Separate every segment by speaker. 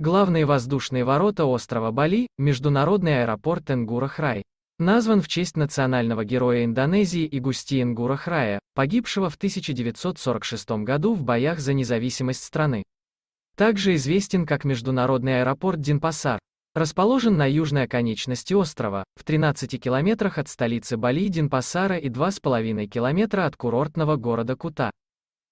Speaker 1: Главные воздушные ворота острова Бали, международный аэропорт Тенгурахрай. Назван в честь национального героя Индонезии Игусти Ингурахрая, погибшего в 1946 году в боях за независимость страны. Также известен как международный аэропорт Динпасар. Расположен на южной оконечности острова, в 13 километрах от столицы Бали Динпасара и 2,5 километра от курортного города Кута.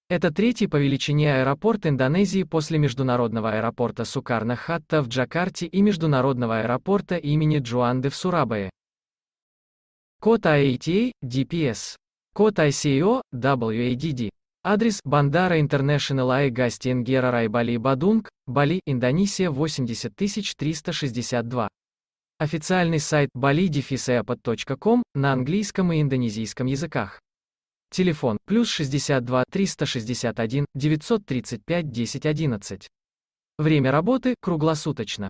Speaker 1: Это третий по величине аэропорт Индонезии после международного аэропорта Сукарна-Хатта в Джакарте и международного аэропорта имени Джуанды в Сурабае. Код IATA, DPS. Код ICAO WADD. Адрес Бандара Интернешнл Ай Гастин Рай Бали Бадунг, Бали, Индонезия 80362. Официальный сайт bali-apple.com на английском и индонезийском языках. Телефон плюс 62 361 935 1011. Время работы круглосуточно.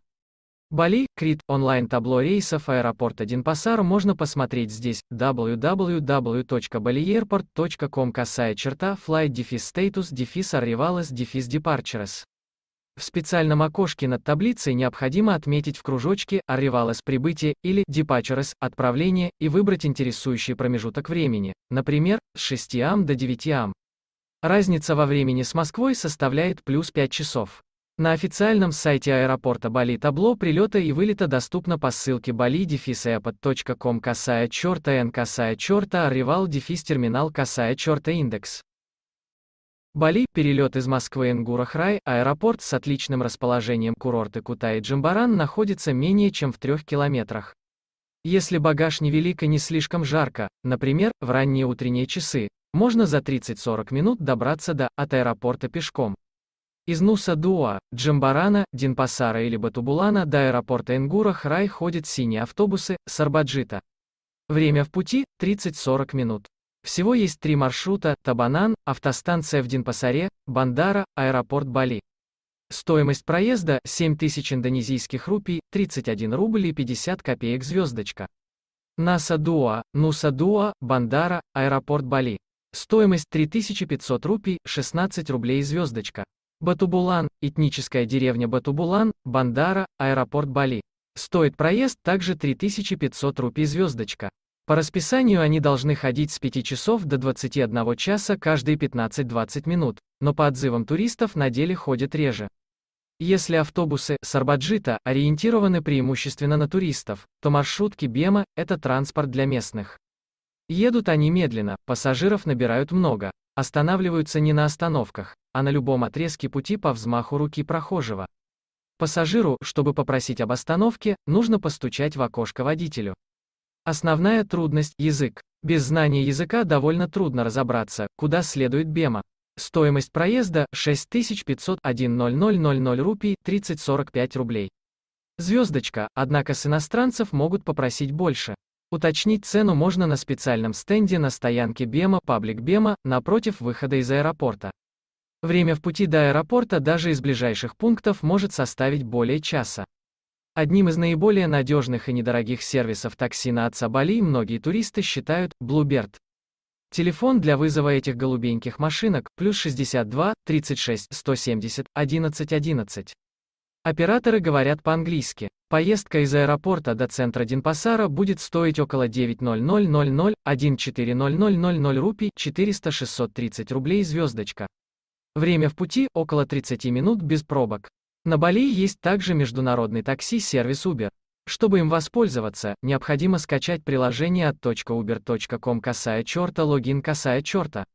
Speaker 1: Бали, Крит, онлайн-табло рейсов аэропорт Динпасар можно посмотреть здесь, wwwbaliairportcom касая черта flight defis status defis arrivales defis departures. В специальном окошке над таблицей необходимо отметить в кружочке «Arrivales прибытие» или «Departures» отправление и выбрать интересующий промежуток времени, например, с 6 ам до 9 ам. Разница во времени с Москвой составляет плюс 5 часов. На официальном сайте аэропорта Бали табло прилета и вылета доступно по ссылке bali-airpod.com касая черта n касая черта arrival дефис терминал касая черта индекс. Бали, перелет из Москвы Ингурахрай, аэропорт с отличным расположением курорты Кутай Джамбаран находится менее чем в трех километрах. Если багаж невелик и не слишком жарко, например, в ранние утренние часы, можно за 30-40 минут добраться до, от аэропорта пешком. Из Нуса-Дуа, Джамбарана, Динпасара или Батубулана до аэропорта Ингура-Храй ходят синие автобусы, Сарбаджита. Время в пути – 30-40 минут. Всего есть три маршрута, Табанан, автостанция в Динпасаре, Бандара, аэропорт Бали. Стоимость проезда – 7000 индонезийских рупий, 31 рубль и 50 копеек звездочка. Насадуа, Нусадуа, Бандара, аэропорт Бали. Стоимость 3500 рупий, 16 рублей звездочка. Батубулан, этническая деревня Батубулан, Бандара, аэропорт Бали. Стоит проезд также 3500 рупий звездочка. По расписанию они должны ходить с 5 часов до 21 часа каждые 15-20 минут, но по отзывам туристов на деле ходят реже. Если автобусы Сарбаджита ориентированы преимущественно на туристов, то маршрутки Бема – это транспорт для местных. Едут они медленно, пассажиров набирают много, останавливаются не на остановках, а на любом отрезке пути по взмаху руки прохожего. Пассажиру, чтобы попросить об остановке, нужно постучать в окошко водителю. Основная трудность – язык. Без знания языка довольно трудно разобраться, куда следует БЕМа. Стоимость проезда – 6501 рупий, 30-45 рублей. Звездочка, однако с иностранцев могут попросить больше. Уточнить цену можно на специальном стенде на стоянке БЕМа «Паблик БЕМа» напротив выхода из аэропорта. Время в пути до аэропорта даже из ближайших пунктов может составить более часа. Одним из наиболее надежных и недорогих сервисов такси на Ацабали многие туристы считают Bluebird. Телефон для вызова этих голубеньких машинок – плюс 62 36 170 11 11. Операторы говорят по-английски. Поездка из аэропорта до центра Динпасара будет стоить около 9.00.00.00.14.00.00 рупий 400-630 рублей звездочка. Время в пути – около 30 минут без пробок. На Бали есть также международный такси-сервис Uber. Чтобы им воспользоваться, необходимо скачать приложение от .uber.com касая черта логин касая черта.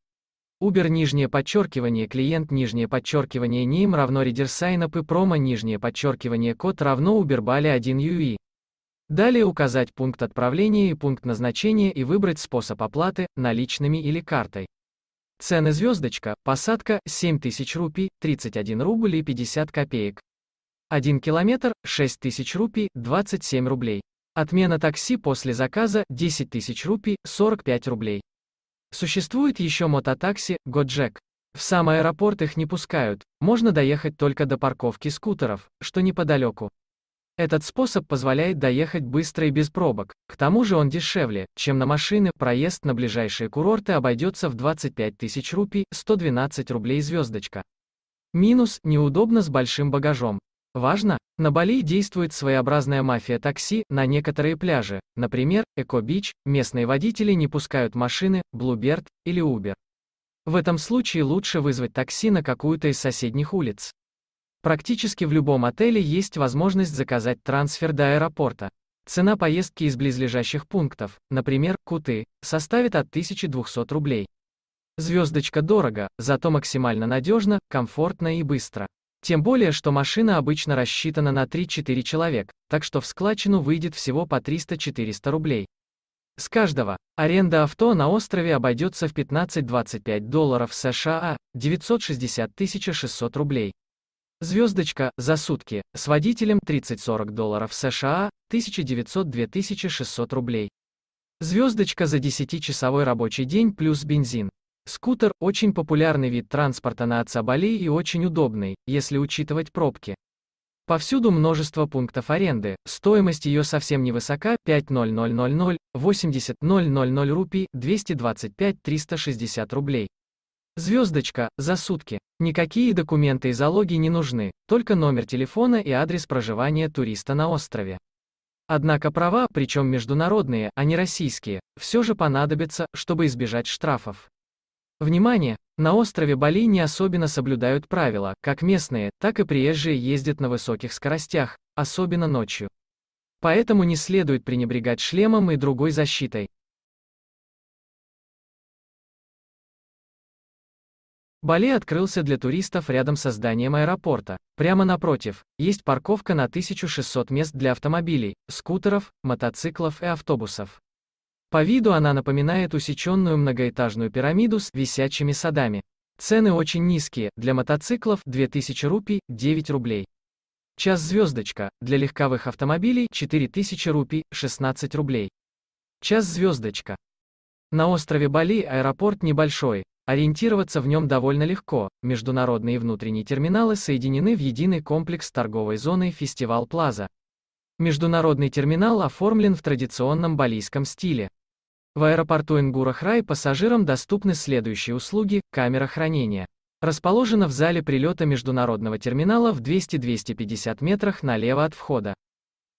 Speaker 1: Uber нижнее подчеркивание клиент нижнее подчеркивание name равно reader signup и промо нижнее подчеркивание код равно Uber Bali 1 UE. Далее указать пункт отправления и пункт назначения и выбрать способ оплаты, наличными или картой. Цены звездочка, посадка 7000 рупий, 31 рубль и 50 копеек. 1 километр, 6000 рупий, 27 рублей. Отмена такси после заказа 10 тысяч рупий, 45 рублей. Существует еще мототакси, Годжек. В сам аэропорт их не пускают, можно доехать только до парковки скутеров, что неподалеку. Этот способ позволяет доехать быстро и без пробок. К тому же он дешевле, чем на машины. Проезд на ближайшие курорты обойдется в 25 тысяч рупий, 112 рублей звездочка. Минус – неудобно с большим багажом. Важно, на Бали действует своеобразная мафия такси, на некоторые пляжи, например, Эко-Бич, местные водители не пускают машины, Блуберт или Убер. В этом случае лучше вызвать такси на какую-то из соседних улиц. Практически в любом отеле есть возможность заказать трансфер до аэропорта. Цена поездки из близлежащих пунктов, например, Куты, составит от 1200 рублей. Звездочка дорого, зато максимально надежно, комфортно и быстро. Тем более, что машина обычно рассчитана на 3-4 человек, так что в складчину выйдет всего по 300-400 рублей. С каждого. Аренда авто на острове обойдется в 15-25 долларов США, 960 600 рублей. Звездочка, за сутки, с водителем 30-40 долларов США, 1900-2600 рублей. Звездочка за 10-часовой рабочий день плюс бензин. Скутер – очень популярный вид транспорта на Ацабали и очень удобный, если учитывать пробки. Повсюду множество пунктов аренды, стоимость ее совсем невысока – 50000, 80 000 рупий, 225-360 рублей. Звездочка, за сутки. Никакие документы и залоги не нужны, только номер телефона и адрес проживания туриста на острове. Однако права, причем международные, а не российские, все же понадобятся, чтобы избежать штрафов. Внимание! На острове Бали не особенно соблюдают правила, как местные, так и приезжие ездят на высоких скоростях, особенно ночью. Поэтому не следует пренебрегать шлемом и другой защитой. Бали открылся для туристов рядом со зданием аэропорта. Прямо напротив, есть парковка на 1600 мест для автомобилей, скутеров, мотоциклов и автобусов. По виду она напоминает усеченную многоэтажную пирамиду с висячими садами. Цены очень низкие, для мотоциклов 2000 рупий, 9 рублей. Час звездочка, для легковых автомобилей 4000 рупий, 16 рублей. Час звездочка, на острове Бали аэропорт небольшой, ориентироваться в нем довольно легко, международные и внутренние терминалы соединены в единый комплекс торговой зоны «Фестивал Плаза». Международный терминал оформлен в традиционном балийском стиле. В аэропорту Ингура-Храй пассажирам доступны следующие услуги, камера хранения. Расположена в зале прилета международного терминала в 200-250 метрах налево от входа.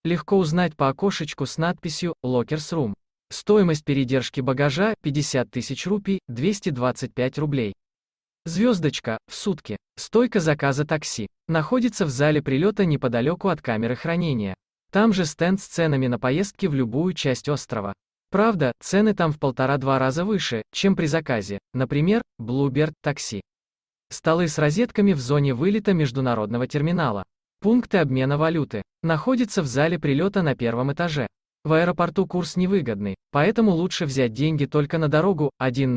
Speaker 1: Легко узнать по окошечку с надписью «Lockers Room». Стоимость передержки багажа – 50 тысяч рупий, 225 рублей. Звездочка, в сутки. Стойка заказа такси. Находится в зале прилета неподалеку от камеры хранения. Там же стенд с ценами на поездки в любую часть острова. Правда, цены там в полтора-два раза выше, чем при заказе, например, Bluebird такси. Столы с розетками в зоне вылета международного терминала. Пункты обмена валюты. Находятся в зале прилета на первом этаже. В аэропорту курс невыгодный, поэтому лучше взять деньги только на дорогу 1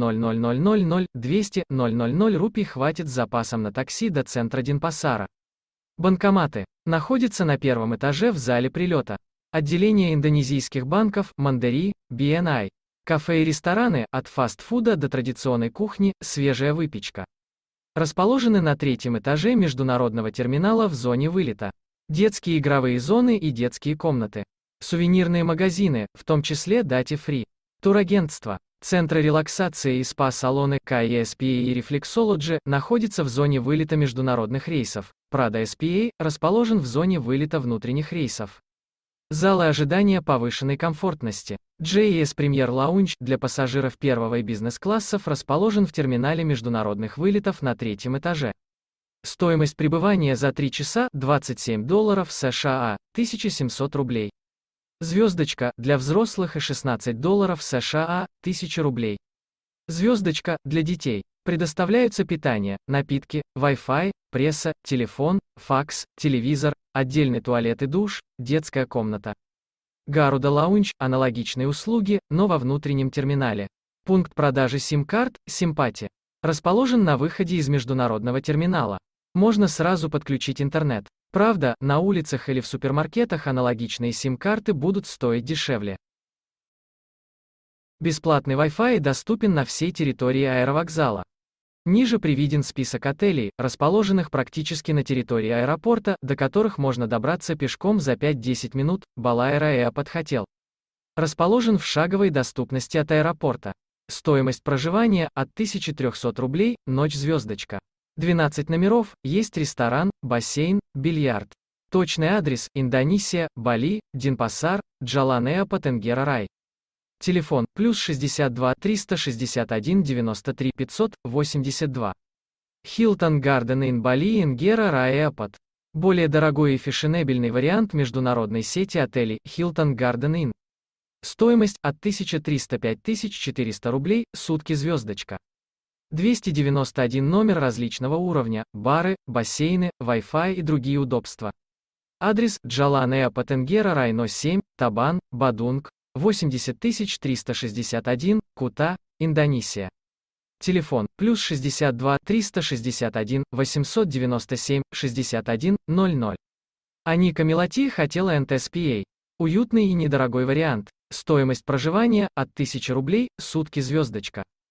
Speaker 1: 200 рупий хватит с запасом на такси до центра Динпасара. Банкоматы. Находятся на первом этаже в зале прилета. Отделение индонезийских банков, Мандари, BNI. Кафе и рестораны, от фастфуда до традиционной кухни, свежая выпечка. Расположены на третьем этаже международного терминала в зоне вылета. Детские игровые зоны и детские комнаты сувенирные магазины, в том числе Дати Фри, турагентство, центры релаксации и спа-салоны KESPA и Reflexology находятся в зоне вылета международных рейсов. Prada SPA расположен в зоне вылета внутренних рейсов. Залы ожидания повышенной комфортности. J.S. Premier Lounge для пассажиров первого и бизнес-классов расположен в терминале международных вылетов на третьем этаже. Стоимость пребывания за 3 часа 27 долларов США, 1700 рублей. Звездочка для взрослых и 16 долларов США, 1000 рублей. Звездочка для детей. Предоставляются питание, напитки, Wi-Fi, пресса, телефон, факс, телевизор, отдельный туалет и душ, детская комната. Гаруда лаунч, аналогичные услуги, но во внутреннем терминале. Пункт продажи сим-карт – Симпати. Расположен на выходе из международного терминала. Можно сразу подключить интернет. Правда, на улицах или в супермаркетах аналогичные сим-карты будут стоить дешевле. Бесплатный Wi-Fi доступен на всей территории аэровокзала. Ниже приведен список отелей, расположенных практически на территории аэропорта, до которых можно добраться пешком за 5-10 минут, Балаэра подхотел. Расположен в шаговой доступности от аэропорта. Стоимость проживания от 1300 рублей, ночь звездочка. 12 номеров, есть ресторан, бассейн, бильярд. Точный адрес – Индонезия, Бали, Динпасар, Джаланеа Патенгера Рай. Телефон – плюс 62 361 93 582. Хилтон Гарден Ин Бали Ингера Рай Эпот. Более дорогой и фешенебельный вариант международной сети отелей Хилтон Гарден Ин. Стоимость от 1305 400 рублей, сутки звездочка. 291 номер различного уровня, бары, бассейны, Wi-Fi и другие удобства. Адрес Джаланеа Патенгера Райно 7, Табан, Бадунг, 80361, Кута, Индонесия. Телефон, плюс 62 361 897 61 00. Аника Мелати хотела НТСПА. Уютный и недорогой вариант. Стоимость проживания от 1000 рублей, сутки звездочка.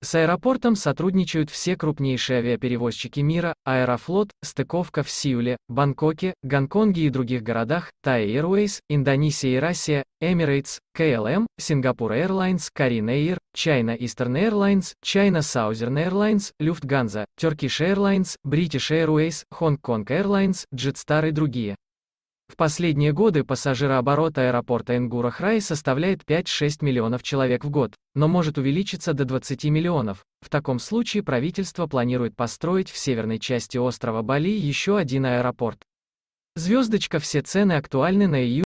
Speaker 1: С аэропортом сотрудничают все крупнейшие авиаперевозчики мира, Аэрофлот, стыковка в Сеуле, Бангкоке, Гонконге и других городах, Thai Airways, Индонезия и Россия, Emirates, KLM, Singapore Airlines, Korean Air, China Eastern Airlines, China Southern Airlines, Lufthansa, Turkish Airlines, British Airways, Hong Kong Airlines, Jetstar и другие. В последние годы пассажирооборот аэропорта Энгура-Храй составляет 5-6 миллионов человек в год, но может увеличиться до 20 миллионов. В таком случае правительство планирует построить в северной части острова Бали еще один аэропорт. Звездочка все цены актуальны на июнь.